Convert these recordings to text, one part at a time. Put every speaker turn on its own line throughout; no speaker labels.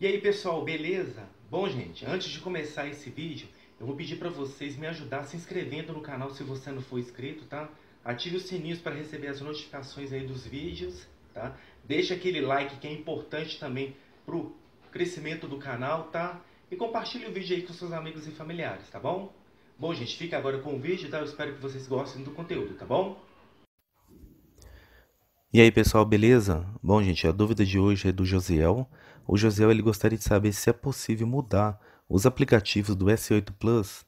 E aí pessoal, beleza? Bom gente, antes de começar esse vídeo, eu vou pedir para vocês me ajudar se inscrevendo no canal se você não for inscrito, tá? Ative os sininhos para receber as notificações aí dos vídeos, tá? Deixa aquele like que é importante também pro crescimento do canal, tá? E compartilhe o vídeo aí com seus amigos e familiares, tá bom? Bom gente, fica agora com o vídeo, tá? Eu espero que vocês gostem do conteúdo, tá bom? E aí pessoal, beleza? Bom gente, a dúvida de hoje é do Josiel. O Josiel ele gostaria de saber se é possível mudar os aplicativos do S8 Plus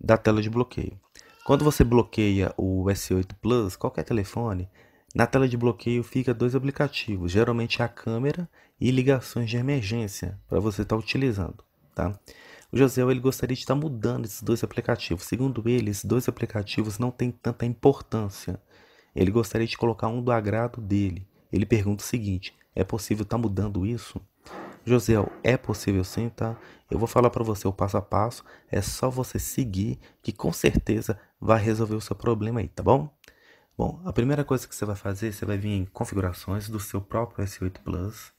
da tela de bloqueio. Quando você bloqueia o S8 Plus, qualquer telefone, na tela de bloqueio fica dois aplicativos, geralmente a câmera e ligações de emergência para você estar tá utilizando, tá? O José ele gostaria de estar tá mudando esses dois aplicativos. Segundo ele, esses dois aplicativos não têm tanta importância ele gostaria de colocar um do agrado dele. Ele pergunta o seguinte: é possível estar tá mudando isso? José, é possível sim, tá? Eu vou falar para você o passo a passo, é só você seguir que com certeza vai resolver o seu problema aí, tá bom? Bom, a primeira coisa que você vai fazer, você vai vir em configurações do seu próprio S8 Plus,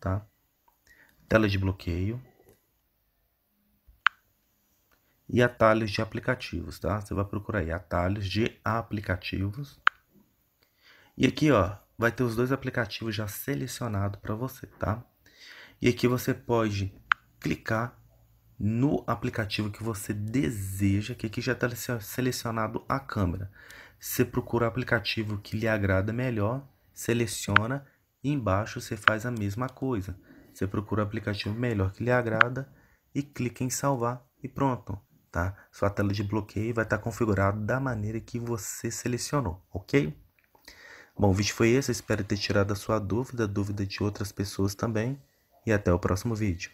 tá? Tela de bloqueio e atalhos de aplicativos, tá? Você vai procurar aí atalhos de aplicativos. E aqui, ó, vai ter os dois aplicativos já selecionados para você, tá? E aqui você pode clicar no aplicativo que você deseja, que aqui já está selecionado a câmera. Você procura o aplicativo que lhe agrada melhor, seleciona e embaixo você faz a mesma coisa. Você procura o aplicativo melhor que lhe agrada e clica em salvar e pronto, tá? Sua tela de bloqueio vai estar tá configurada da maneira que você selecionou, ok? Bom, o vídeo foi esse, espero ter tirado a sua dúvida, a dúvida de outras pessoas também, e até o próximo vídeo.